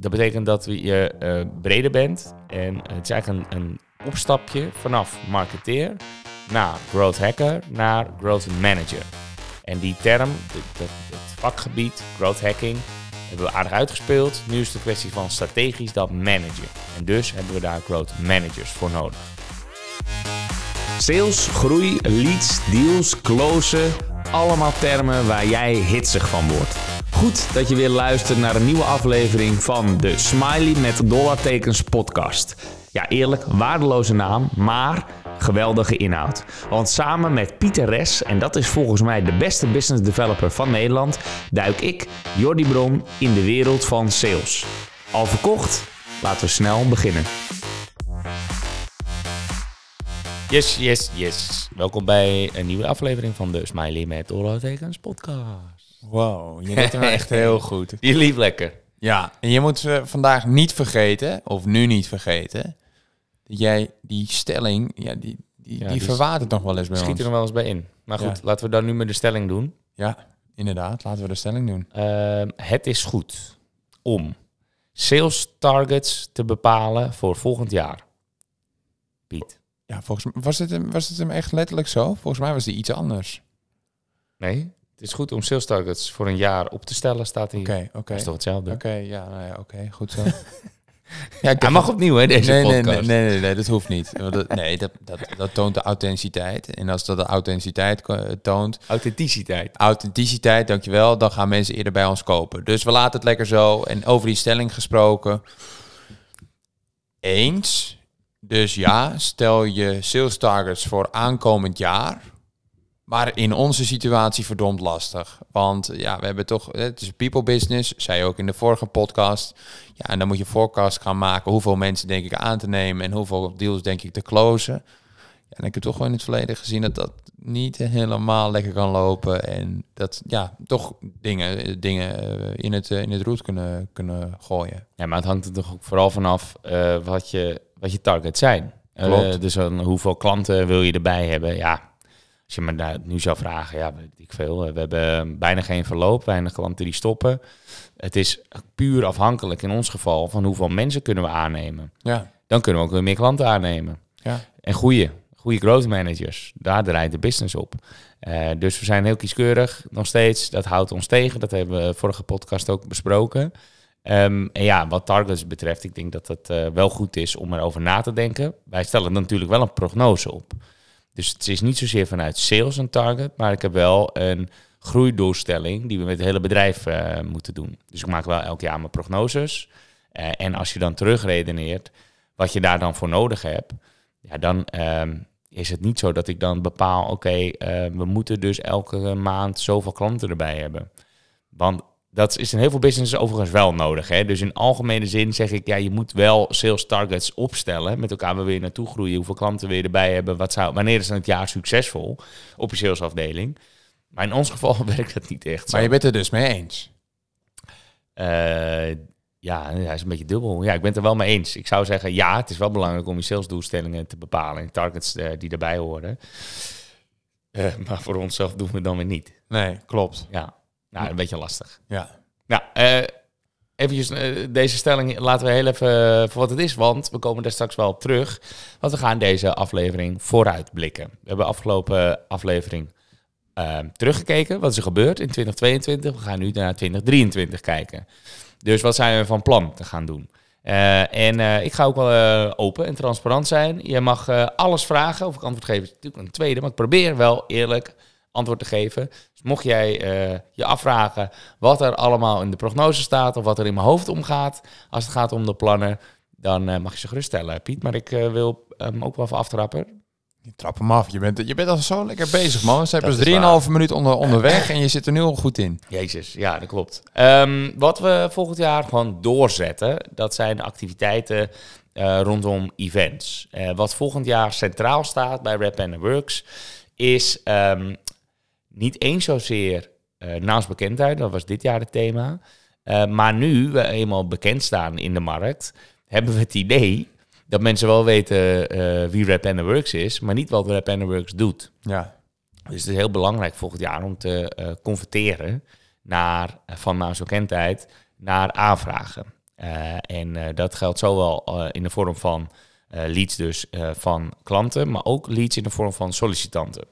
Dat betekent dat je eh, breder bent. En het is eigenlijk een, een opstapje vanaf marketeer naar growth hacker naar growth manager. En die term, het vakgebied, growth hacking, hebben we aardig uitgespeeld. Nu is het een kwestie van strategisch dat managen. En dus hebben we daar growth managers voor nodig. Sales, groei, leads, deals, closen. Allemaal termen waar jij hitsig van wordt. Goed dat je weer luistert naar een nieuwe aflevering van de Smiley met dollartekens podcast. Ja, eerlijk, waardeloze naam, maar geweldige inhoud. Want samen met Pieter Res, en dat is volgens mij de beste business developer van Nederland, duik ik, Jordi Bron, in de wereld van sales. Al verkocht? Laten we snel beginnen. Yes, yes, yes. Welkom bij een nieuwe aflevering van de Smiley met dollartekens podcast. Wow, je deed hem echt heel goed. Je liep lekker. Ja, en je moet ze vandaag niet vergeten, of nu niet vergeten, dat jij die stelling, ja, die, die, die, het nog wel eens bij schiet ons. Schiet er nog wel eens bij in. Maar goed, laten we dan nu maar de stelling doen. Ja, inderdaad, laten we de stelling doen. Ehm, het is goed om sales targets te bepalen voor volgend jaar. Piet. Ja, volgens mij was het hem, was het hem echt letterlijk zo. Volgens mij was hij iets anders. Nee? Het is goed om sales targets voor een jaar op te stellen, staat hier. Oké, oké. is toch hetzelfde? Oké, ja, nou ja, oké, goed zo. ja, Hij mag opnieuw, hè, deze nee, podcast. Nee, nee, nee, nee, nee, dat hoeft niet. nee, dat, dat, dat toont de authenticiteit. En als dat de authenticiteit toont... Authenticiteit. Authenticiteit, dankjewel. Dan gaan mensen eerder bij ons kopen. Dus we laten het lekker zo. En over die stelling gesproken. Eens. Dus ja, stel je sales targets voor aankomend jaar maar in onze situatie verdomd lastig. Want ja, we hebben toch, het is people business, zei je ook in de vorige podcast. Ja, en dan moet je forecast gaan maken hoeveel mensen denk ik aan te nemen en hoeveel deals denk ik te closen. Ja, en ik heb toch gewoon in het verleden gezien dat dat niet helemaal lekker kan lopen. En dat ja, toch dingen, dingen eh, in het, eh, in het roet kunnen, kunnen gooien. Ja, maar het hangt er toch ook vooral vanaf uh, wat, je, wat je target zijn. Uh, dus dan, hoeveel klanten wil je erbij hebben? Ja, als je me nu zou vragen, ja, ik veel. Eh, we hebben bijna geen verloop, weinig klanten die stoppen. Het is puur afhankelijk in ons geval van hoeveel mensen kunnen we aannemen. Ja. Dan kunnen we ook weer meer klanten aannemen. Ja. En goede, goede growth managers. Daar draait de business op. Eh, dus we zijn heel kieskeurig nog steeds. Dat houdt ons tegen. Dat hebben we vorige podcast ook besproken. Ehm, en ja, wat targets betreft, ik denk dat het eh, wel goed is om erover na te denken. Wij stellen natuurlijk wel een prognose op. Dus het is niet zozeer vanuit sales een target, maar ik heb wel een groeidoelstelling die we met het hele bedrijf eh, moeten doen. Dus ik maak wel elk jaar mijn prognoses. Eh, en als je dan terugredeneert wat je daar dan voor nodig hebt, ja, dan ehm, is het niet zo dat ik dan bepaal, oké, eh, we moeten dus elke maand zoveel klanten erbij hebben. Want dat is in heel veel businesses overigens wel nodig. Hè? Dus in algemene zin zeg ik, ja, je moet wel sales targets opstellen. Met elkaar waar we je naartoe groeien? Hoeveel klanten we erbij hebben? Wat zou, wanneer is het jaar succesvol op je salesafdeling? Maar in ons geval werkt dat niet echt. Maar je bent er dus mee eens? Eh, ja, dat is een beetje dubbel. Ja, ik ben het er wel mee eens. Ik zou zeggen, ja, het is wel belangrijk om je salesdoelstellingen te bepalen en targets eh, die daarbij horen. Eh, maar voor onszelf doen we dan weer niet. Nee, klopt. Ja. Nou, een beetje lastig. Ja. Nou, uh, eventjes eh, deze stelling laten we heel even eh, voor wat het is, want we komen daar straks wel terug. Want we gaan deze aflevering vooruit blikken. We hebben afgelopen aflevering ehm, teruggekeken, wat is er gebeurd in 2022. We gaan nu naar 2023 kijken. Dus wat zijn we van plan te gaan doen? en ik ga ook wel open en transparant zijn. Je mag alles vragen. Of ik antwoord geef is natuurlijk een tweede. Maar ik probeer wel eerlijk antwoord te geven. Dus mocht jij eh, je afvragen wat er allemaal in de prognose staat of wat er in mijn hoofd omgaat als het gaat om de plannen, dan eh, mag je ze stellen, Piet. Maar ik eh, wil hem ook wel even aftrappen. Je trap hem af. Je bent, je bent al zo lekker bezig, man. Ze hebben dus 3,5 minuut onder, onderweg en je zit er nu al goed in. Jezus, ja, dat klopt. Ehm, wat we volgend jaar gewoon doorzetten, dat zijn activiteiten rondom events. wat volgend jaar centraal staat bij Rap and Works is ehm, niet eens zozeer uh, naamsbekendheid, dat was dit jaar het thema. Eh, maar nu we eenmaal bekend staan in de markt, hebben we het idee dat mensen wel weten eh, wie Rap and the Works is, maar niet wat Rap and the Works doet. Ja. Dus het is heel belangrijk volgend jaar om te converteren naar, van naamsbekendheid naar aanvragen. en dat geldt zowel in de vorm van leads dus van klanten, maar ook leads in de vorm van sollicitanten.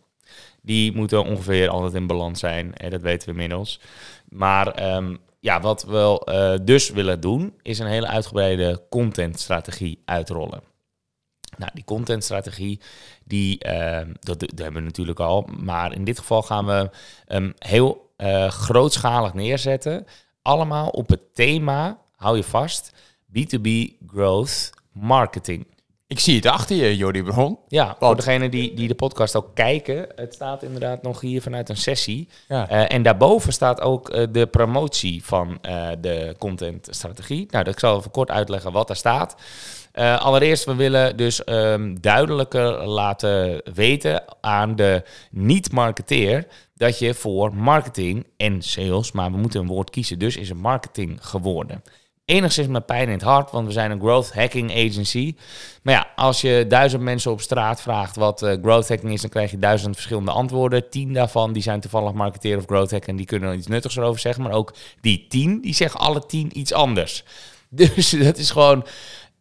Die moeten ongeveer altijd in balans zijn. En dat weten we inmiddels. Maar ehm, ja, wat we wel, eh, dus willen doen, is een hele uitgebreide contentstrategie uitrollen. Nou, die contentstrategie, die, ehm, dat, hebben we natuurlijk al. Maar in dit geval gaan we um, heel eh, grootschalig neerzetten. Allemaal op het thema, hou je vast, B2B growth marketing. Ik zie het achter je, Jordi Bron. Ja, voor degene die, die de podcast ook kijken, het staat inderdaad nog hier vanuit een sessie. Eh, en daarboven staat ook eh, de promotie van uh, de contentstrategie. Nou, dat ik zal even kort uitleggen wat daar staat. allereerst, we willen dus ehm, duidelijker laten weten aan de niet-marketeer dat je voor marketing en sales, maar we moeten een woord kiezen, dus is het marketing geworden enigszins met pijn in het hart, want we zijn een growth hacking agency. Maar ja, als je duizend mensen op straat vraagt wat eh, growth hacking is, dan krijg je duizend verschillende antwoorden. Tien daarvan die zijn toevallig marketeer of growth hacker en die kunnen er iets nuttigs erover zeggen. Maar ook die tien, die zeggen alle tien iets anders. Dus dat is gewoon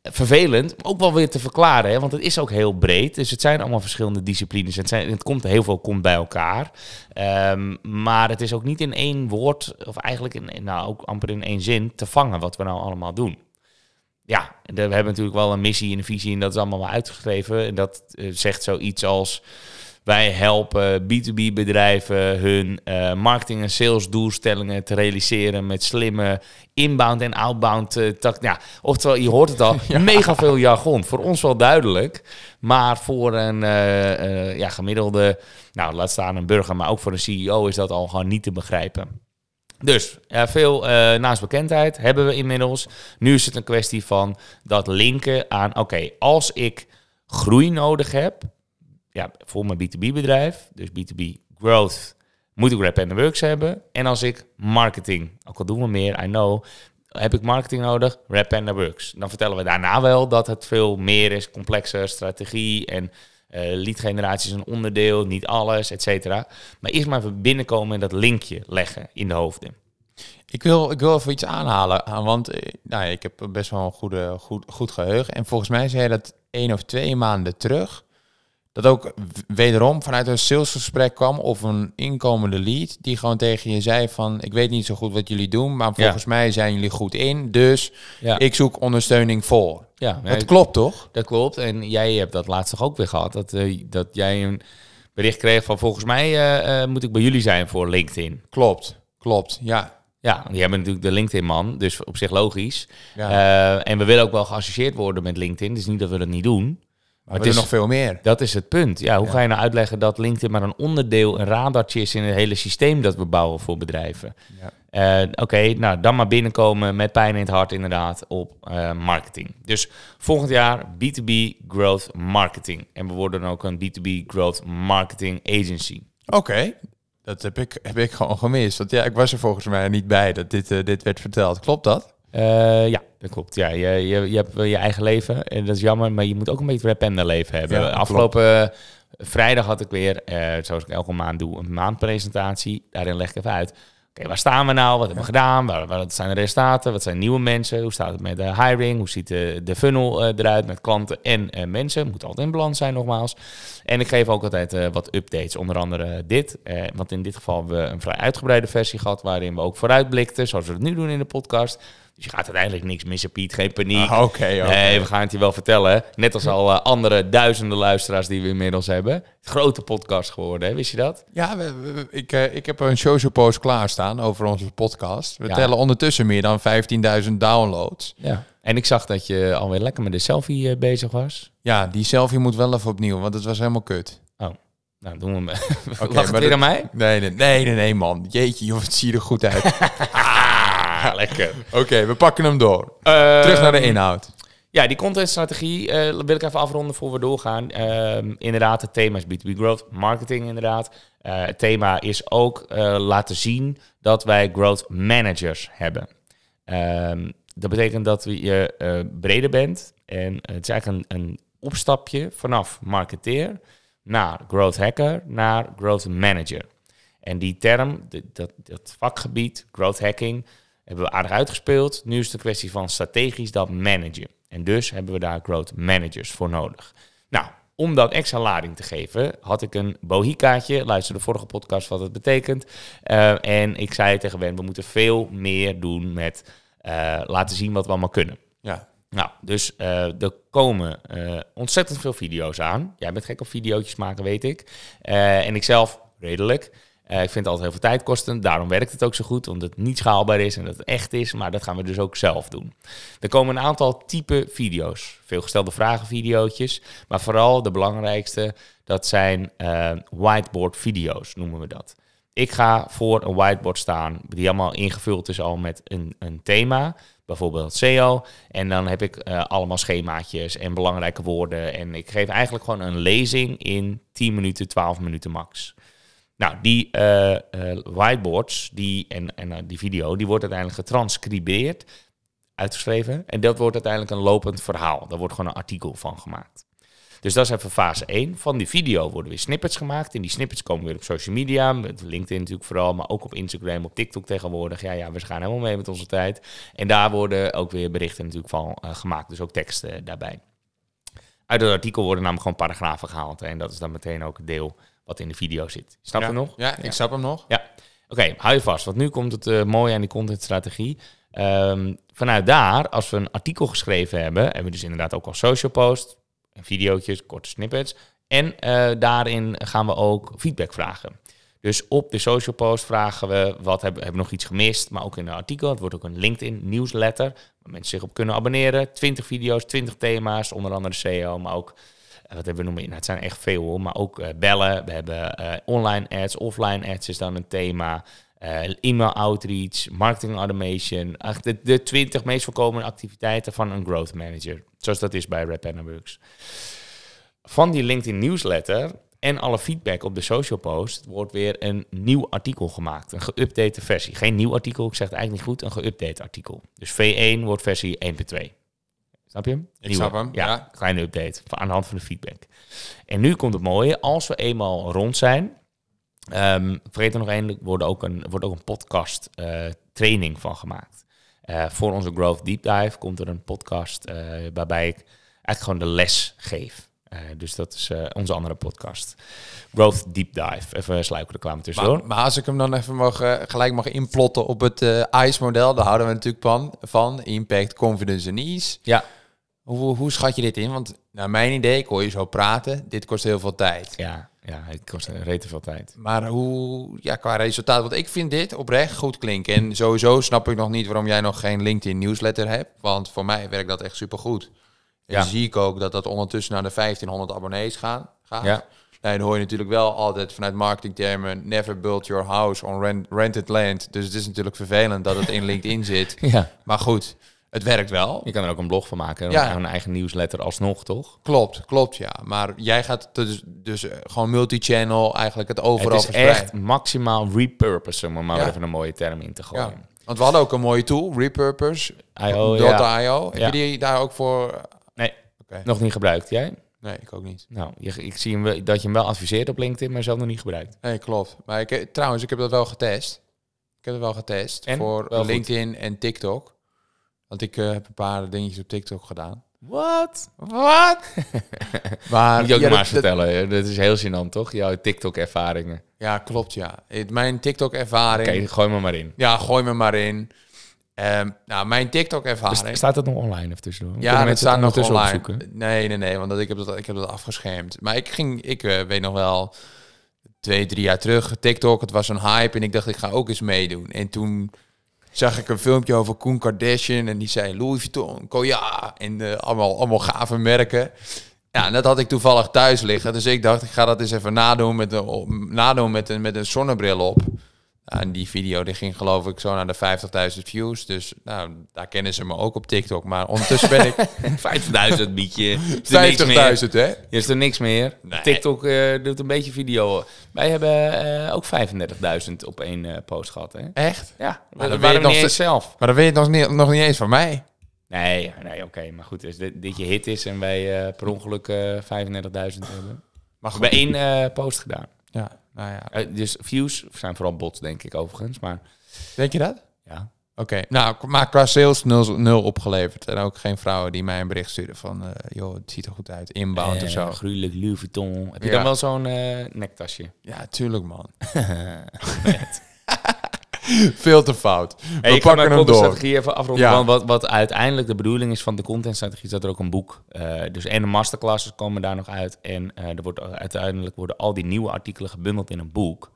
vervelend, ook wel weer te verklaren. Hè? Want het is ook heel breed. Dus het zijn allemaal verschillende disciplines. Het, zijn, het komt heel veel komt bij elkaar. Ehm, maar het is ook niet in één woord, of eigenlijk in, nou, ook amper in één zin, te vangen wat we nou allemaal doen. Ja, we hebben natuurlijk wel een missie en een visie en dat is allemaal wel uitgeschreven. En dat eh, zegt zoiets als wij helpen B2B bedrijven hun eh, marketing- en sales doelstellingen te realiseren met slimme inbound en outbound uh, Ja, oftewel, je hoort het al, mega veel jargon. Voor ons wel duidelijk, maar voor een eh, ja, gemiddelde, nou laat staan een burger, maar ook voor een CEO is dat al gewoon niet te begrijpen. Dus ja, veel uh, naastbekendheid hebben we inmiddels. Nu is het een kwestie van dat linken aan: oké, als ik groei nodig heb, ja, voor mijn B2B bedrijf, dus B2B growth, moet ik Rap and the Works hebben. En als ik marketing, ook al doen we meer, I know, heb ik marketing nodig, Rap and the Works. Dan vertellen we daarna wel dat het veel meer is, complexer, strategie en uh, generatie is een onderdeel, niet alles, et cetera. Maar eerst maar even binnenkomen en dat linkje leggen in de hoofden. Ik wil, ik wil even iets aanhalen, eh, want eh, nou, ik heb best wel een goede, goed, goed geheugen. En volgens mij zei je dat één of twee maanden terug dat ook wederom vanuit een salesgesprek kwam of een inkomende lead die gewoon tegen je zei van ik weet niet zo goed wat jullie doen, maar volgens mij zijn jullie goed in, dus ik zoek ondersteuning voor. Ja, dat klopt toch? Dat klopt en jij hebt dat laatst toch ook weer gehad dat, eh, dat jij een bericht kreeg van volgens mij eh, eh, moet ik bij jullie zijn voor LinkedIn. Klopt, klopt, ja. Ja, jij bent natuurlijk de LinkedIn-man, dus op zich logisch. en we willen ook wel geassocieerd worden met LinkedIn, dus niet dat we dat niet doen. Maar het is nog veel meer. Dat is het punt. Ja, hoe ga je nou uitleggen dat LinkedIn maar een onderdeel, een radartje is in het hele systeem dat we bouwen voor bedrijven? Ja. Eh, oké, nou dan maar binnenkomen met pijn in het hart inderdaad op eh, marketing. Dus volgend jaar B2B Growth Marketing. En we worden dan ook een B2B Growth Marketing Agency. Oké, dat heb ik, heb ik gewoon gemist. Want ja, ik was er volgens mij niet bij dat dit, eh, dit werd verteld. Klopt dat? Eh, ja, dat klopt. Ja, je, je, je hebt je eigen leven en dat is jammer, maar je moet ook een beetje het leven hebben. Afgelopen eh, vrijdag had ik weer, eh, zoals ik elke maand doe, een maandpresentatie. Daarin leg ik even uit. Oké, waar staan we nou? Wat hebben we gedaan? wat zijn de resultaten? Wat zijn nieuwe mensen? Hoe staat het met de hiring? Hoe ziet de, funnel eruit met klanten en mensen? moet altijd in balans zijn, nogmaals. En ik geef ook altijd wat updates, onder andere dit. want in dit geval hebben we een vrij uitgebreide versie gehad, waarin we ook vooruitblikten, zoals we het nu doen in de podcast. Dus je gaat uiteindelijk niks missen, Piet. Geen paniek. Ah, oké. Nee, we gaan het je wel vertellen. Net als al eh, andere duizenden luisteraars die we inmiddels hebben. Grote podcast geworden, hè? wist je dat? Ja, ik, eh, ik heb een social post klaarstaan over onze podcast. We tellen ondertussen meer dan 15.000 downloads. Ja. En ik zag dat je alweer lekker met de selfie eh, bezig was. Ja, die selfie moet wel even opnieuw, want het was helemaal kut. Oh. Nou, doen we me. Oké, maar weer dat... aan mij? Nee nee, nee, nee, man. Jeetje, joh, het ziet er goed uit. ja, lekker. Oké, we pakken hem door. Terug naar de ehm, inhoud. Ja, die contentstrategie eh, wil ik even afronden voor we doorgaan. Ehm, inderdaad, het thema is b growth, marketing inderdaad. Eh, het thema is ook eh, laten zien dat wij growth managers hebben. Ehm, dat betekent dat je breder bent en het is eigenlijk een, een opstapje vanaf marketeer naar growth hacker naar growth manager. En die term, dat, dat vakgebied, growth hacking, hebben we aardig uitgespeeld. Nu is het een kwestie van strategisch dat managen. En dus hebben we daar growth managers voor nodig. Nou, om dat extra lading te geven, had ik een bohi-kaartje. Luister de vorige podcast wat het betekent. Eh, en ik zei tegen Ben, we moeten veel meer doen met eh, laten zien wat we allemaal kunnen. Ja. Nou, dus eh, er komen ontzettend veel video's aan. Jij bent gek op video's maken, weet ik. en ik zelf redelijk. Eh, ik vind het altijd heel veel tijd kosten. Daarom werkt het ook zo goed, omdat het niet schaalbaar is en dat het echt is. Maar dat gaan we dus ook zelf doen. Er komen een aantal type video's. Veelgestelde vragen video's, Maar vooral de belangrijkste, dat zijn eh, whiteboard video's, noemen we dat. Ik ga voor een whiteboard staan, die allemaal ingevuld is al met een, een thema bijvoorbeeld SEO. En dan heb ik eh, allemaal schemaatjes en belangrijke woorden. En ik geef eigenlijk gewoon een lezing in 10 minuten, 12 minuten max. Nou, die eh, eh, whiteboards die, en, en eh, die video, die wordt uiteindelijk getranscribeerd, uitgeschreven. En dat wordt uiteindelijk een lopend verhaal. Daar wordt gewoon een artikel van gemaakt. Dus dat is even fase 1. Van die video worden weer snippets gemaakt. En die snippets komen weer op social media. Met LinkedIn natuurlijk vooral, maar ook op Instagram, op TikTok tegenwoordig. Ja, ja, we gaan helemaal mee met onze tijd. En daar worden ook weer berichten natuurlijk van gemaakt. Dus ook teksten daarbij. Uit het artikel worden namelijk gewoon paragrafen gehaald. en dat is dan meteen ook een deel wat in de video zit. Snap je nog? Ja, ik snap hem nog. Ja. Oké, hou je vast, want nu komt het eh, mooie aan die contentstrategie. Ehm, vanuit daar, als we een artikel geschreven hebben, hebben we dus inderdaad ook al social post, video's, korte snippets. En eh, daarin gaan we ook feedback vragen. Dus op de social post vragen we wat hebben, hebben nog iets gemist, maar ook in de artikel. Het wordt ook een LinkedIn nieuwsletter waar mensen zich op kunnen abonneren. 20 video's, 20 thema's, onder andere SEO, maar ook wat hebben we noemen? Nou, het zijn echt veel maar ook eh, bellen. We hebben eh, online ads, offline ads is dan een thema. Eh, e-mail outreach, marketing automation. Ach, de, de 20 meest voorkomende activiteiten van een growth manager. Zoals dat is bij Rap Works. Van die LinkedIn newsletter en alle feedback op de social post wordt weer een nieuw artikel gemaakt. Een geüpdate versie. Geen nieuw artikel, ik zeg het eigenlijk niet goed. Een geüpdate artikel. Dus V1 wordt versie 1.2. Snap je hem. Ja, kleine update aan de hand van de feedback. En nu komt het mooie. Als we eenmaal rond zijn, um, vergeet er nog één, wordt ook een, wordt ook een podcast eh, training van gemaakt. Eh, voor onze Growth Deep Dive komt er een podcast eh, waarbij ik eigenlijk gewoon de les geef. dus dat is onze andere podcast. Growth Deep Dive. Even sluiken reclame tussen Maar, maar als ik hem dan even mag, gelijk mag inplotten op het ICE-model, daar houden we natuurlijk van, van. Impact, confidence en ease. Ja. Hoe, hoe schat je dit in? Want naar mijn idee, ik hoor je zo praten, dit kost heel veel tijd. Ja, ja het kost rete veel tijd. Maar hoe, ja, qua resultaat, want ik vind dit oprecht goed klinken. En sowieso snap ik nog niet waarom jij nog geen LinkedIn nieuwsletter hebt. Want voor mij werkt dat echt supergoed. En ja. zie ik ook dat dat ondertussen naar de 1500 abonnees gaan, gaat. Ja. Nee, nou, dan hoor je natuurlijk wel altijd vanuit marketingtermen... never build your house on rent rented land. Dus het is natuurlijk vervelend dat het in LinkedIn zit. Ja. Maar goed, het werkt wel. Je kan er ook een blog van maken. en Een eigen nieuwsletter alsnog, toch? Klopt, klopt, ja. Maar jij gaat dus, dus eh, gewoon multichannel eigenlijk het overal Het is echt maximaal repurposen, om maar ja. even een mooie term in te gooien. Want we hadden ook een mooie tool, Repurpose. .io. Heb je die daar ook voor? Nee, nog niet gebruikt. Jij? Nee, ik ook niet. Nou, ik zie hem, dat je hem wel adviseert op LinkedIn, maar zelf nog niet gebruikt. Nee, klopt. Maar ik, eh, trouwens, ik heb dat wel getest. Ik heb het wel getest voor LinkedIn en TikTok. Want ik eh, heb een paar dingetjes op TikTok gedaan. Wat? Wat? maar, Moet je ook maar vertellen. Dat is heel gênant, toch? Jouw TikTok-ervaringen. Ja, klopt, ja. Mijn TikTok-ervaring... Oké, gooi me maar in. Ja, gooi me maar in. Ehm, nou, mijn TikTok-ervaring... Dus staat dat nog online of tussendoor? Ja, het staat nog online. Nee, nee, nee, want dat, ik, heb dat, ik heb dat afgeschermd. Maar ik ging... Ik eh, weet nog wel... Twee, drie jaar terug, TikTok, het was een hype. En ik dacht, ik ga ook eens meedoen. En toen zag ik een filmpje over Koen Kardashian en die zei Louis Vuitton, Koya en eh, allemaal, allemaal gave merken. Ja, en dat had ik toevallig thuis liggen. Dus ik dacht, ik ga dat eens even nadoen met een, nadoen met een, met een zonnebril op. Aan nou, die video die ging geloof ik zo naar de 50.000 views. Dus nou, daar kennen ze me ook op TikTok. Maar ondertussen ben ik... 50.000 je. 50.000 hè? Is er niks meer. TikTok eh, doet een beetje video. Wij hebben eh, ook 35.000 op één eh, post gehad. Hè? Echt? Ja. Maar dat, weet je nog zelf. Maar dat weet je nog niet, nog niet eens van mij. Nee, nee oké. maar goed, dus dit, dit, je hit is en wij per ongeluk 35.000 hebben. Maar goed. Bij één post gedaan. Ja. Nou ja. Eh, dus views zijn vooral bots, denk ik overigens. Maar... Denk je dat? Ja. Oké, nou, maar qua sales nul, opgeleverd. En ook geen vrouwen die mij een bericht sturen van... Eh, joh, het ziet er goed uit, inbound eh, of zo. Gruwelijk, Louis Vuitton. Heb je dan wel zo'n eh, nektasje? Ja, tuurlijk man. Veel te fout. Ik We pakken hem door. strategie even afronden. Ja. wat, wat uiteindelijk de bedoeling is van de contentstrategie, is dat er ook een boek. Eh, dus en de masterclasses komen daar nog uit. En eh, er wordt, uiteindelijk worden al die nieuwe artikelen gebundeld in een boek.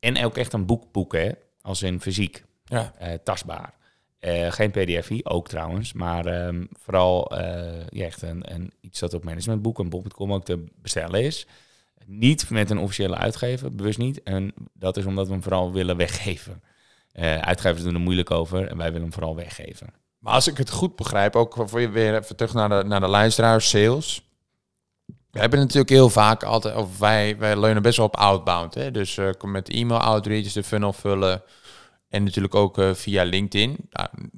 En ook echt een boek hè? Als in fysiek. Ja. Eh, tastbaar. geen pdf ook trouwens. Maar ehm, vooral ja, echt een, een, iets dat op managementboek en bol.com ook te bestellen is niet met een officiële uitgever, bewust niet. En dat is omdat we hem vooral willen weggeven. Eh, uitgevers doen er moeilijk over en wij willen hem vooral weggeven. Maar als ik het goed begrijp, ook voor je weer even terug naar de, naar de luisteraars, sales. We hebben natuurlijk heel vaak altijd, of wij, wij leunen best wel op outbound. Hè? Dus uh, met e-mail outreach, de funnel vullen. En natuurlijk ook eh, via LinkedIn.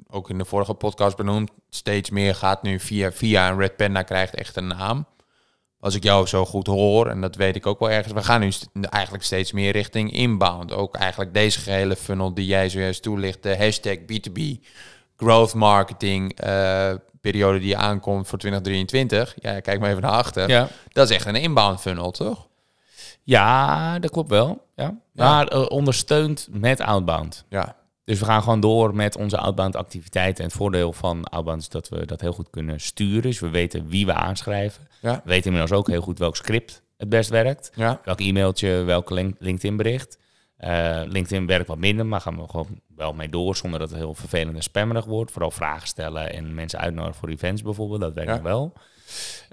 ook in de vorige podcast benoemd. Steeds meer gaat nu via, via Red Panda krijgt echt een naam als ik jou zo goed hoor, en dat weet ik ook wel ergens, we gaan nu eigenlijk steeds meer richting inbound. Ook eigenlijk deze gehele funnel die jij zojuist toelicht, de hashtag B2B, growth marketing, eh, periode die aankomt voor 2023. Ja, kijk maar even naar achter. Ja. Dat is echt een inbound funnel, toch? Ja, dat klopt wel. Ja. Maar ja. Eh, ondersteund met outbound. Ja. Dus we gaan gewoon door met onze outbound activiteiten. En het voordeel van outbound is dat we dat heel goed kunnen sturen. Dus we weten wie we aanschrijven. We weten inmiddels ook heel goed welk script het best werkt. Welk e-mailtje, welk LinkedIn bericht. Eh, LinkedIn werkt wat minder, maar gaan we gewoon wel mee door zonder dat het heel vervelend en spammerig wordt. Vooral vragen stellen en mensen uitnodigen voor events bijvoorbeeld, dat werkt nog wel.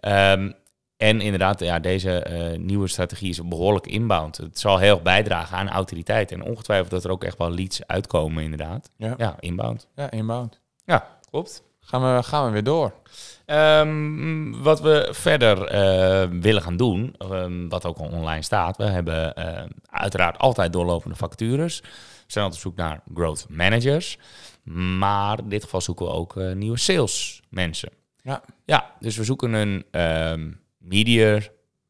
Um, en inderdaad, ja, deze eh, nieuwe strategie is behoorlijk inbound. Het zal heel erg bijdragen aan autoriteit. En ongetwijfeld dat er ook echt wel leads uitkomen, inderdaad. Ja, inbound. Ja, inbound. Ja, klopt. Gaan we, gaan we weer door. Ehm, wat we verder eh, willen gaan doen, ehm, wat ook al online staat, we hebben eh, uiteraard altijd doorlopende vacatures. We zijn altijd op zoek naar growth managers. Maar in dit geval zoeken we ook nieuwe sales mensen. Ja. ja, dus we zoeken een ehm, media,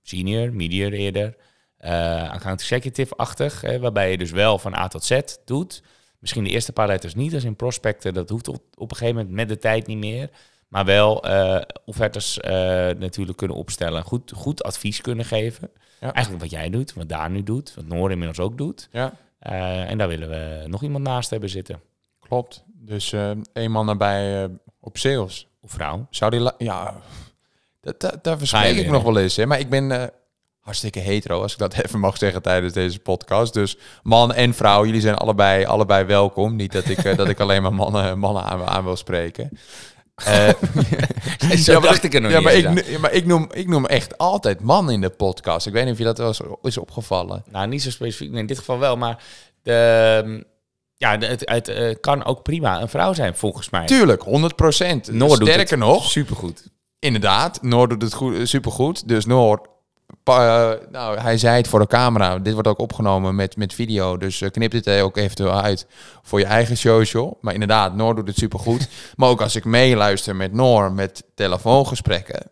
senior, media eerder, uh, executive-achtig, waarbij je dus wel van A tot Z doet. Misschien de eerste paar letters niet, als in prospecten, dat hoeft op, een gegeven moment met de tijd niet meer. Maar wel uh, offertes eh, natuurlijk kunnen opstellen, goed, goed advies kunnen geven. Eigenlijk wat jij doet, wat daar nu doet, wat Noor inmiddels ook doet. Ja. en daar willen we nog iemand naast hebben zitten. Klopt. Dus een man nabij op sales. Of vrouw. Zou die... Ja, dat, dat, daar verspreek ik nog wel eens. Hè? Maar ik ben eh, hartstikke hetero, als ik dat even mag zeggen tijdens deze podcast. Dus man en vrouw, jullie zijn allebei, allebei welkom. Niet dat ik, eh, dat ik alleen maar mannen, mannen aan, wil spreken. Eh, zo ja, dacht ik er nog ja, niet maar ik, ik noem, ik noem echt altijd man in de podcast. Ik weet niet of je dat wel is opgevallen. Nou, niet zo specifiek. Nee, in dit geval wel, maar... De, ehm, ja, het, kan ook prima een vrouw zijn, volgens mij. Tuurlijk, 100 Sterker nog, supergoed inderdaad, Noor doet het goed, supergoed. Dus Noor, eh, nou, hij zei het voor de camera. Dit wordt ook opgenomen met, met video. Dus eh, knip dit eh, ook eventueel uit voor je eigen social. Maar inderdaad, Noor doet het supergoed. maar ook als ik meeluister met Noor, met telefoongesprekken.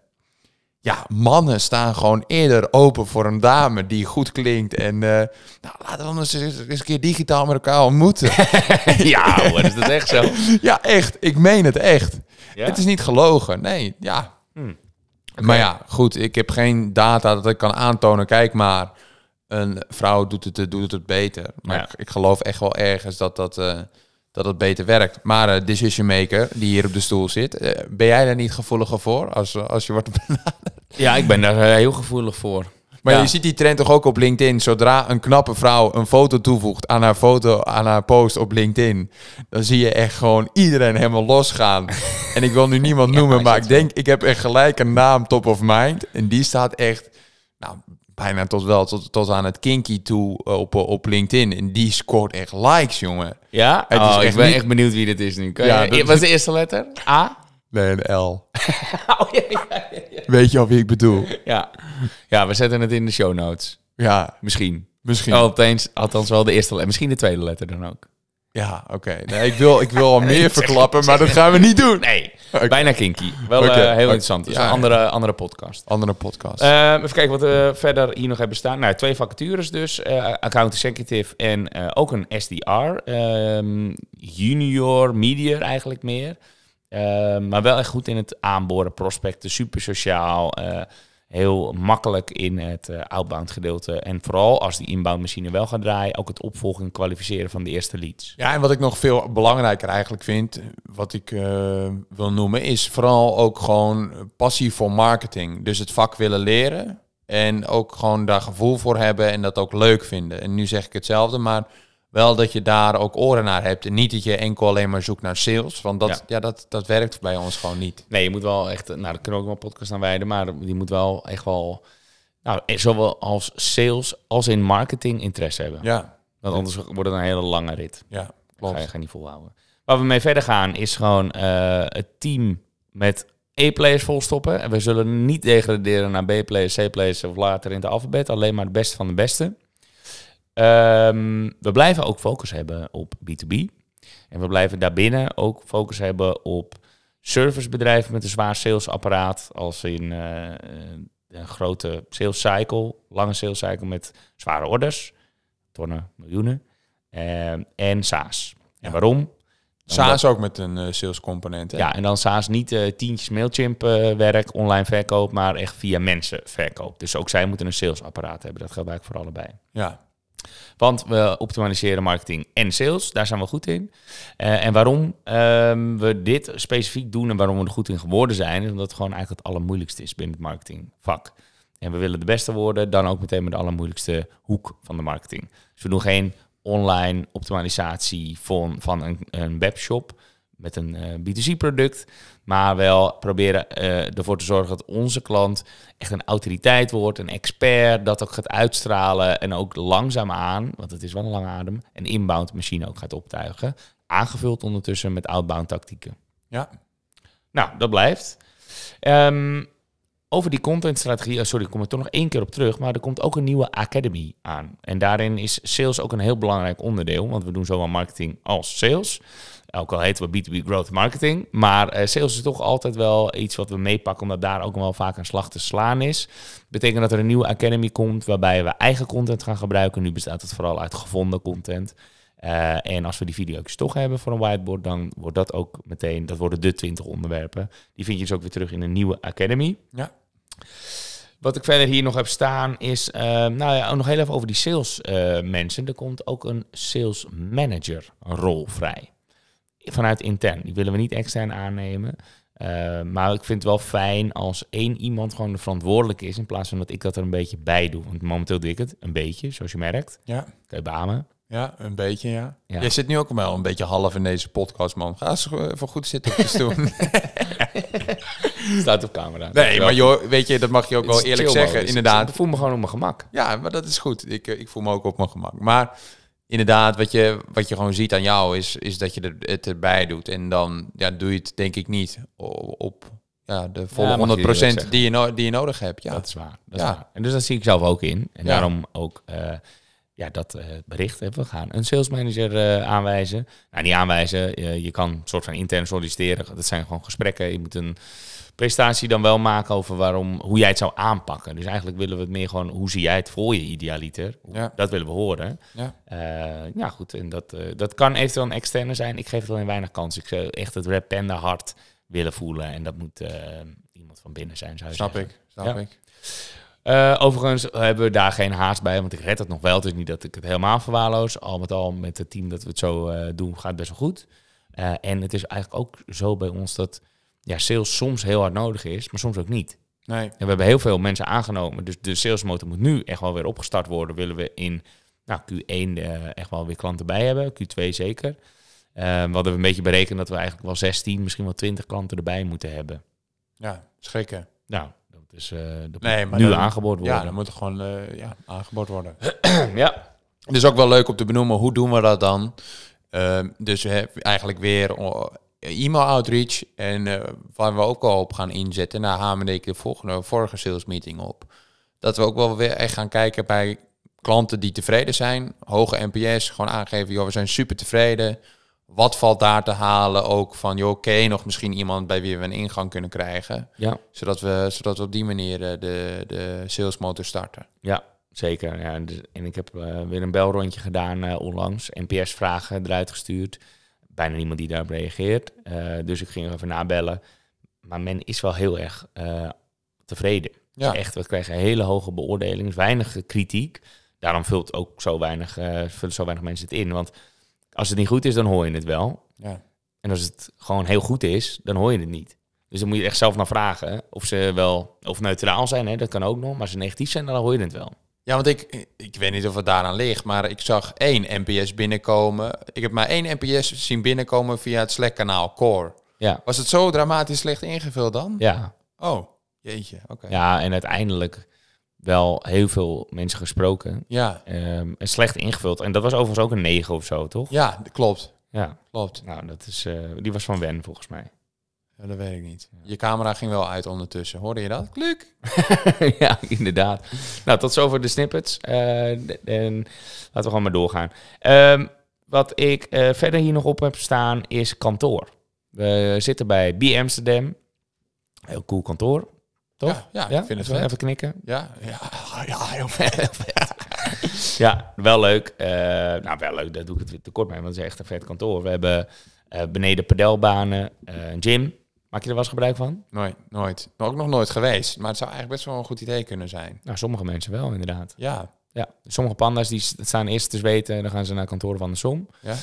Ja, mannen staan gewoon eerder open voor een dame die goed klinkt. En nou, laten we eens, eens, een keer digitaal met elkaar ontmoeten. ja, hoor, is dat echt zo? ja, echt. Ik meen het echt. Het is niet gelogen. Nee, ja. Hmm. Maar ja, goed, ik heb geen data dat ik kan aantonen. Kijk maar, een vrouw doet het, doet het beter. Maar ik, ik, geloof echt wel ergens dat dat, eh, dat, het beter werkt. Maar uh, decision maker, die hier op de stoel zit, eh, ben jij daar niet gevoeliger voor als, als je wordt benaderd? Ja, ik ben daar heel gevoelig voor. Maar je ziet die trend toch ook op LinkedIn. Zodra een knappe vrouw een foto toevoegt aan haar foto, aan haar post op LinkedIn, dan zie je echt gewoon iedereen helemaal losgaan. en ik wil nu niemand noemen, maar, ik denk, ik heb echt gelijk een naam top of mind. En die staat echt, nou, bijna tot wel tot, aan het kinky toe eh, op, op LinkedIn. En die scoort echt likes, jongen. Ja? Oh, ik ben echt benieuwd wie dit is nu. ja, Wat is de eerste letter? A? Nee, een L. Oh, Weet je al wie ik bedoel? Ja. ja, we zetten het in de show notes. Ja. Misschien. Misschien. Althans, oh, althans wel de eerste letter. Misschien de tweede letter dan ook. Ja, oké. Nee, ik wil, ik wil al meer verklappen, maar dat gaan we niet doen. Nee, bijna kinky. Wel eh, heel interessant. een dus andere, andere podcast. Andere podcast. Uh, even kijken wat we eh, verder hier nog hebben staan. Nou, twee vacatures dus. Eh, account executive en ook een SDR. Ehm, junior, media eigenlijk meer. Ehm, maar wel echt goed in het aanboren prospecten. Super sociaal. Eh, heel makkelijk in het eh, outbound gedeelte. En vooral als die inbound machine wel gaat draaien, ook het opvolgen en kwalificeren van de eerste leads. Ja, en wat ik nog veel belangrijker eigenlijk vind, wat ik eh, wil noemen, is vooral ook gewoon passie voor marketing. Dus het vak willen leren en ook gewoon daar gevoel voor hebben en dat ook leuk vinden. En nu zeg ik hetzelfde, maar wel dat je daar ook oren naar hebt. En niet dat je enkel alleen maar zoekt naar sales. Want dat, ja. dat, dat werkt bij ons gewoon niet. Nee, je moet wel echt... Nou, daar kunnen ook wel podcast aan wijden. Maar die moet wel echt wel... Nou, eh, zowel als sales als in marketing interesse hebben. Ja. Want anders wordt het een hele lange rit. Ja, klopt. Ga je, ga niet volhouden. Waar we mee verder gaan is gewoon eh, het team met E-players volstoppen. En we zullen niet degraderen naar B-players, C-players of later in het alfabet. Alleen maar het beste van de beste. Ehm, we blijven ook focus hebben op B2B. En we blijven daarbinnen ook focus hebben op servicebedrijven met een zwaar salesapparaat. Als in eh, eh, een grote sales cycle, lange sales cycle met zware orders. Tonnen, miljoenen. Ehm, en SaaS. En waarom? SaaS ook met een uh, sales component. Hè? Ja, en dan SaaS niet tientjes Mailchimp werk, online verkoop, maar echt via mensen verkoop. Dus ook zij moeten een salesapparaat hebben. Dat geldt eigenlijk voor allebei. Ja, want we optimaliseren marketing en sales, daar zijn we goed in. Eh, en waarom ehm, we dit specifiek doen en waarom we er goed in geworden zijn, is omdat het gewoon eigenlijk het allermoeilijkste is binnen het marketingvak. En we willen de beste worden, dan ook meteen met de allermoeilijkste hoek van de marketing. Dus we doen geen online optimalisatie van, van een, een webshop met een uh, eh, B2C-product. Maar wel proberen eh, ervoor te zorgen dat onze klant echt een autoriteit wordt, een expert, dat ook gaat uitstralen en ook langzaamaan, want het is wel een lange adem, een inbound machine ook gaat optuigen. Aangevuld ondertussen met outbound tactieken. Ja. Nou, dat blijft. Um, over die contentstrategie, oh, sorry, ik kom er toch nog één keer op terug. Maar er komt ook een nieuwe Academy aan. En daarin is sales ook een heel belangrijk onderdeel. Want we doen zowel marketing als sales. Ook al heten we B2B Growth Marketing. Maar eh, sales is toch altijd wel iets wat we meepakken, omdat daar ook wel vaak een slag te slaan is. Betekent dat er een nieuwe Academy komt waarbij we eigen content gaan gebruiken. Nu bestaat het vooral uit gevonden content. Eh, en als we die video's toch hebben voor een whiteboard, dan wordt dat ook meteen, dat worden de 20 onderwerpen. Die vind je dus ook weer terug in een nieuwe Academy. Ja. Wat ik verder hier nog heb staan is, eh, nou ja, nog heel even over die salesmensen. Eh, mensen. er komt ook een sales manager rol vrij. Vanuit intern. Die willen we niet extern aannemen. Eh, maar ik vind het wel fijn als één iemand gewoon de verantwoordelijk is. In plaats van dat ik dat er een beetje bij doe. Want momenteel doe ik het een beetje, zoals je merkt. Ja. Kijk, bamen. Ja, een beetje, ja. ja. Jij zit nu ook wel een beetje half in deze podcast, man. Ga eens voor goed zitten op de stoel. Staat op camera. Nee, maar joh, weet je, dat mag je ook wel eerlijk zeggen, inderdaad. Ik voel me gewoon op mijn gemak. Ja, maar dat is goed. Ik, eh, ik voel me ook op mijn gemak. Maar inderdaad, wat je, wat je gewoon ziet aan jou is, is dat je het erbij doet. En dan ja, doe je het denk ik niet op, ja, de volle 100% die je, die je nodig hebt. Ja. Dat is waar. Dat is ja. waar. En dus dat zie ik zelf ook in. En daarom ook... Eh, ja, dat eh, bericht hebben. We gaan een sales manager eh, aanwijzen. Nou, niet aanwijzen. je kan een soort van intern solliciteren. Dat zijn gewoon gesprekken. Je moet een prestatie dan wel maken over waarom, hoe jij het zou aanpakken. Dus eigenlijk willen we het meer gewoon, hoe zie jij het voor je idealiter? Ja. Dat willen we horen. Ja, uh, ja goed. En dat, dat kan eventueel een externe zijn. Ik geef het alleen weinig kans. Ik zou echt het rap Panda hart willen voelen. En dat moet iemand van binnen zijn, Snap ik, snap ik. Eh, overigens hebben we daar geen haast bij, want ik red het nog wel. Het is niet dat ik het helemaal verwaarloos. Al met al, met het team dat we het zo eh, doen, gaat best wel goed. Eh, en het is eigenlijk ook zo bij ons dat ja, sales soms heel hard nodig is, maar soms ook niet. Nee. En we hebben heel veel mensen aangenomen. Dus de salesmotor moet nu echt wel weer opgestart worden. Willen we in nou, Q1 echt wel weer klanten bij hebben, Q2 zeker. we hadden een beetje berekend dat we eigenlijk wel 16, misschien wel 20 klanten erbij moeten hebben. Ja, schrikken. Nou, dus, eh, nee, maar nu aangeboden aangeboord worden. Ja, dat moet gewoon uh, ja, aangeboord worden. ja. Het is ook wel leuk om te benoemen, hoe doen we dat dan? Ehm, dus we eigenlijk weer eh, e-mail outreach. En waar we ook al op gaan inzetten, na hamerde ik de volgende, vorige sales meeting op. Dat we ook wel weer echt gaan kijken bij klanten die tevreden zijn. Hoge NPS, gewoon aangeven, joh, we zijn super tevreden wat valt daar te halen ook van, oké, okay, nog misschien iemand bij wie we een ingang kunnen krijgen. Ja. Zodat, we, zodat we op die manier eh, de, de salesmotor starten. Ja, zeker. Ja, en ik heb eh, weer een belrondje gedaan eh, onlangs. NPS-vragen eruit gestuurd. Bijna niemand die daarop reageert. dus ik ging even nabellen. Maar men is wel heel erg tevreden. Ja. echt, we krijgen hele hoge beoordelingen, weinig kritiek. Daarom vult ook zo weinig, vullen zo weinig mensen het in. Want als het niet goed is, dan hoor je het wel. Ja. En als het gewoon heel goed is, dan hoor je het niet. Dus dan moet je echt zelf naar vragen. Of ze wel of neutraal zijn, hè? dat kan ook nog. Maar als ze negatief zijn, dan hoor je het wel. Ja, want ik, ik weet niet of het daaraan ligt, maar ik zag één NPS binnenkomen. Ik heb maar één NPS zien binnenkomen via het Slack-kanaal Core. Ja. Was het zo dramatisch slecht ingevuld dan? Ja. Oh, jeetje. oké. Ja, en uiteindelijk wel heel veel mensen gesproken. Ja. Ehm, en slecht ingevuld. En dat was overigens ook een 9 of zo, toch? Ja, klopt. Ja, klopt. Nou, dat is, eh, die was van Wen volgens mij. Ja, dat weet ik niet. Je camera ging wel uit ondertussen. Hoorde je dat? Kluk! ja, inderdaad. nou, tot zover de snippets. Eh, en laten we gewoon maar doorgaan. Ehm, wat ik eh, verder hier nog op heb staan is kantoor. We zitten bij B Amsterdam. Heel cool kantoor. Toch? Ja, ja, ik vind het wel. Even knikken. Ja, ja, ja, heel vet. ja, wel leuk. Eh, nou, wel leuk, dat doe ik het weer tekort mee, want het is echt een vet kantoor. We hebben eh, beneden padelbanen, eh, een gym. Maak je er wel eens gebruik van? Nooit, nooit. Maar ook nog nooit geweest. Maar het zou eigenlijk best wel een goed idee kunnen zijn. Nou, sommige mensen wel, inderdaad. Ja. Ja, sommige panda's die staan eerst te weten en dan gaan ze naar kantoren van de som. Ja.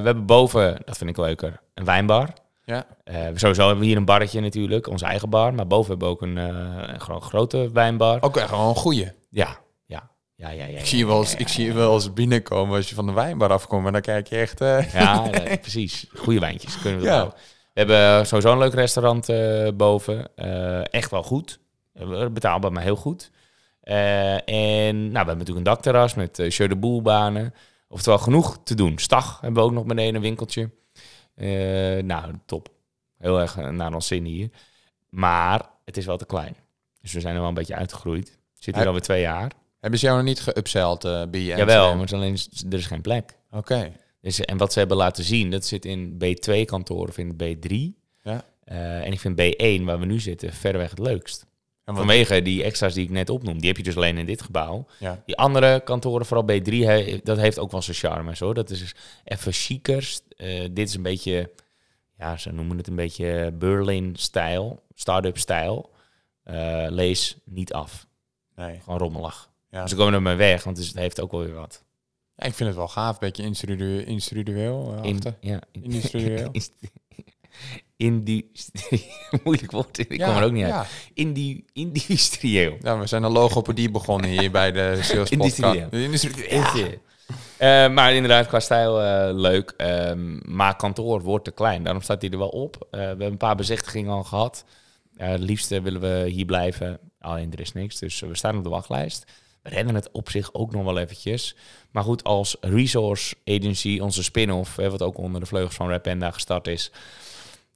we hebben boven, dat vind ik leuker, een wijnbar. Ja. Eh, sowieso hebben we hier een barretje natuurlijk, onze eigen bar. Maar boven hebben we ook een, uh, een grote wijnbar. Ook echt gewoon een goede. Ja, ja. Ja, ja, ja, ik zie je wel eens, ik zie je wel eens binnenkomen als je van de wijnbar afkomt. En dan kijk je echt... Eh, ja, precies. Goede wijntjes kunnen we wel. We hebben sowieso een leuk restaurant boven. echt wel goed. Betaalbaar, maar heel goed. en nou, we hebben natuurlijk een dakterras met uh, de Boelbanen. Oftewel genoeg te doen. Stag hebben we ook nog beneden een winkeltje. Eh, nou, top. Heel erg eh, naar ons zin hier. Maar het is wel te klein. Dus we zijn er wel een beetje uitgegroeid. Zit hier alweer twee jaar. Hebben ze jou nog niet geüpseld uh, eh, bij Jawel, maar ze is alleen, er is geen plek. Oké. Dus, en wat ze hebben laten zien, dat zit in B2-kantoor of in B3. Ja. en ik vind B1, waar we nu zitten, verreweg het leukst. En Vanwege die extra's die ik net opnoem. Die heb je dus alleen in dit gebouw. Die andere kantoren, vooral B3, dat heeft ook wel zijn charme. Zo. Dat is dus even chiquer. Eh, dit is een beetje, ja, ze noemen het een beetje Berlin-stijl. Start-up-stijl. Eh, lees niet af. Nee. Gewoon rommelig. Ja. Ze komen er maar weg, want het heeft ook wel weer wat. ik vind het wel gaaf, een beetje individueel. Uh, eh, in, ja, die moeilijk woord, ik ja, kom er ook niet uit. in die industrieel. Ja, we zijn een logopedie begonnen hier bij de sales Industrieel. industrieel. Eh, maar inderdaad, qua stijl eh, leuk. Ehm, maar kantoor wordt te klein. Daarom staat hij er wel op. Eh, we hebben een paar bezichtigingen al gehad. het liefste willen we hier blijven. Alleen er is niks. Dus we staan op de wachtlijst. We rennen het op zich ook nog wel eventjes. Maar goed, als resource agency, onze spin-off, wat ook onder de vleugels van Rapenda gestart is,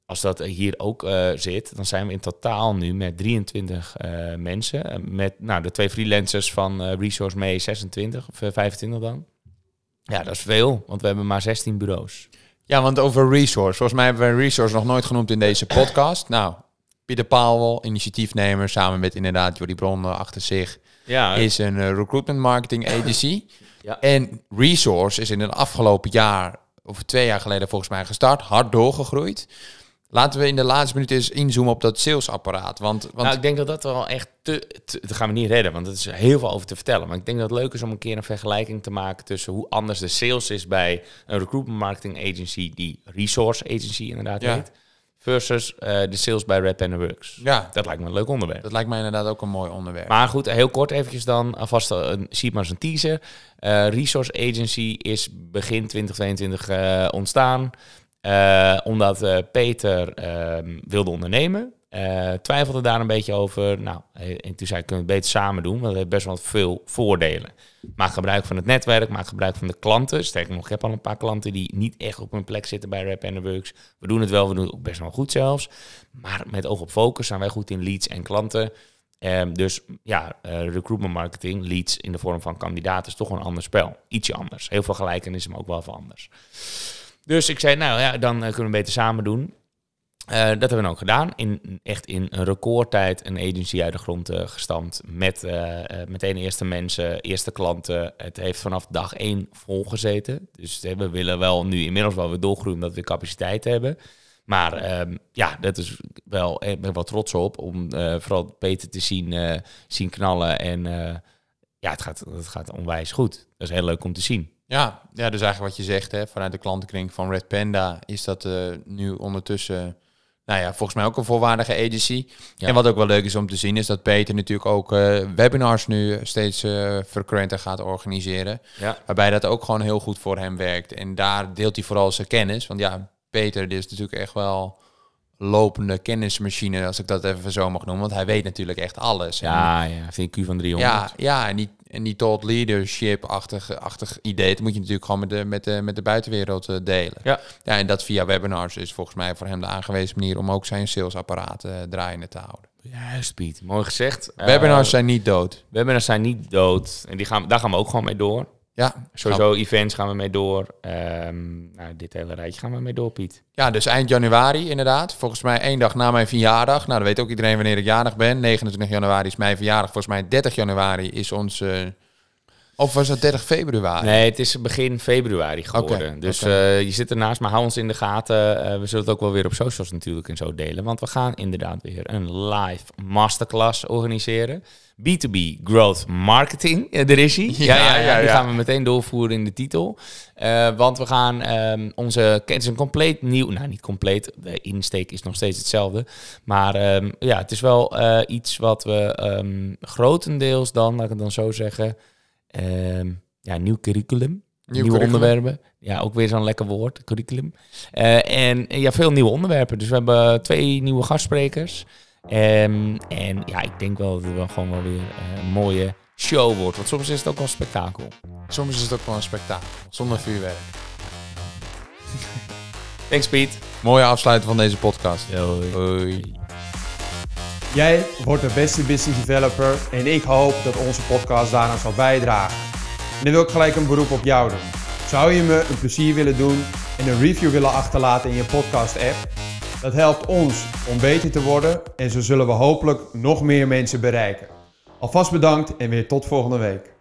als dat hier ook eh, zit, dan zijn we in totaal nu met 23 eh, mensen. Eh, met nou, de twee freelancers van Resource Mee 26 of 25 dan. Ja, dat is veel, want we hebben maar 16 bureaus. Ja, want over resource. Volgens mij hebben we resource nog nooit genoemd in deze podcast. Nou, Pieter Powell, initiatiefnemer, samen met inderdaad Jordi Bron achter zich, ja, is een recruitment marketing agency. ja. En resource is in het afgelopen jaar of twee jaar geleden volgens mij gestart, hard doorgegroeid. Laten we in de laatste minuut eens inzoomen op dat salesapparaat. Want, want... Nou, ik denk dat dat wel echt te, te, gaan we niet redden, want er is heel veel over te vertellen. Maar ik denk dat het leuk is om een keer een vergelijking te maken tussen hoe anders de sales is bij een recruitment marketing agency, die resource agency inderdaad heet, versus eh, de sales bij Red Panda Works. Ja. Dat lijkt me een leuk onderwerp. Dat lijkt mij inderdaad ook een mooi onderwerp. Maar goed, heel kort eventjes dan, alvast een, zie maar een teaser. Eh, resource agency is begin 2022 eh, ontstaan. Eh, omdat eh, Peter ehm, wilde ondernemen. Eh, twijfelde daar een beetje over. Nou, en toen zei ik, kunnen we het beter samen doen, want dat heeft best wel veel voordelen. Maak gebruik van het netwerk, maak gebruik van de klanten. Sterker nog, ik heb al een paar klanten die niet echt op hun plek zitten bij Rap and Works. We doen het wel, we doen het ook best wel goed zelfs. Maar met oog op focus zijn wij goed in leads en klanten. Ehm, dus ja, recruitment marketing, leads in de vorm van kandidaten is toch een ander spel. Ietsje anders. Heel veel gelijkenissen, maar ook wel veel anders. Dus ik zei, nou ja, dan eh, kunnen we beter samen doen. Eh, dat hebben we ook gedaan. In, echt in een recordtijd een agency uit de grond eh, gestampt. Met meteen eerste mensen, eerste klanten. Het heeft vanaf dag één volgezeten. Dus we willen wel nu inmiddels wel weer doorgroeien dat we capaciteit hebben. Maar ehm, ja, dat is wel, ik ben wel trots op om vooral Peter te zien, zien knallen. En ja, het gaat, het gaat onwijs goed. Dat is heel leuk om te zien. Ja, ja, dus eigenlijk wat je zegt hè, vanuit de klantenkring van Red Panda is dat eh, nu ondertussen, nou ja, volgens mij ook een voorwaardige agency. En wat ook wel leuk is om te zien is dat Peter natuurlijk ook eh, webinars nu steeds uh, frequenter gaat organiseren. Waarbij dat ook gewoon heel goed voor hem werkt. En daar deelt hij vooral zijn kennis. Want ja, Peter dit is natuurlijk echt wel lopende kennismachine, als ik dat even zo mag noemen. Want hij weet natuurlijk echt alles. Ja, en, ja, Q van 300. Ja, ja en die, en die tot leadership-achtig achtig idee, dat moet je natuurlijk gewoon met de, met de, met de buitenwereld eh, delen. Ja. ja, en dat via webinars is volgens mij voor hem de aangewezen manier om ook zijn salesapparaat eh, draaiende te houden. Juist, Piet. Mooi gezegd. Webinars eh, zijn niet dood. Webinars zijn niet dood. En die gaan, daar gaan we ook gewoon mee door. Ja. Sowieso events gaan we mee door. Ehm, nou, dit hele rijtje gaan we mee door, Piet. Ja, dus eind januari inderdaad. Volgens mij één dag na mijn verjaardag. Nou, dan weet ook iedereen wanneer ik jarig ben. 29 januari is mijn verjaardag. Volgens mij 30 januari is onze of was dat 30 februari? Nee, het is begin februari geworden. dus eh, je zit ernaast, maar hou ons in de gaten. Eh, we zullen het ook wel weer op socials natuurlijk en zo delen. Want we gaan inderdaad weer een live masterclass organiseren. B2B Growth Marketing, er is hij. Ja, ja, ja, die gaan we meteen doorvoeren in de titel. Eh, want we gaan ehm, onze... Het is een compleet nieuw... Nou, niet compleet. De insteek is nog steeds hetzelfde. Maar ehm, ja, het is wel iets wat we ehm, grotendeels dan, laat ik het dan zo zeggen Ehm, ja, nieuw curriculum. Nieuw nieuwe onderwerpen. Ja, ook weer zo'n lekker woord, curriculum. Eh, en ja, veel nieuwe onderwerpen. Dus we hebben twee nieuwe gastsprekers. Ehm, en ja, ik denk wel dat het gewoon wel weer eh, een mooie show wordt. Want soms is het ook wel een spektakel. Soms is het ook wel een spektakel. Zonder vuurwerk. Thanks, Piet. Mooie afsluiten van deze podcast. Jij wordt de beste business developer en ik hoop dat onze podcast daaraan zal bijdragen. En dan wil ik gelijk een beroep op jou doen. Zou je me een plezier willen doen en een review willen achterlaten in je podcast app? Dat helpt ons om beter te worden en zo zullen we hopelijk nog meer mensen bereiken. Alvast bedankt en weer tot volgende week.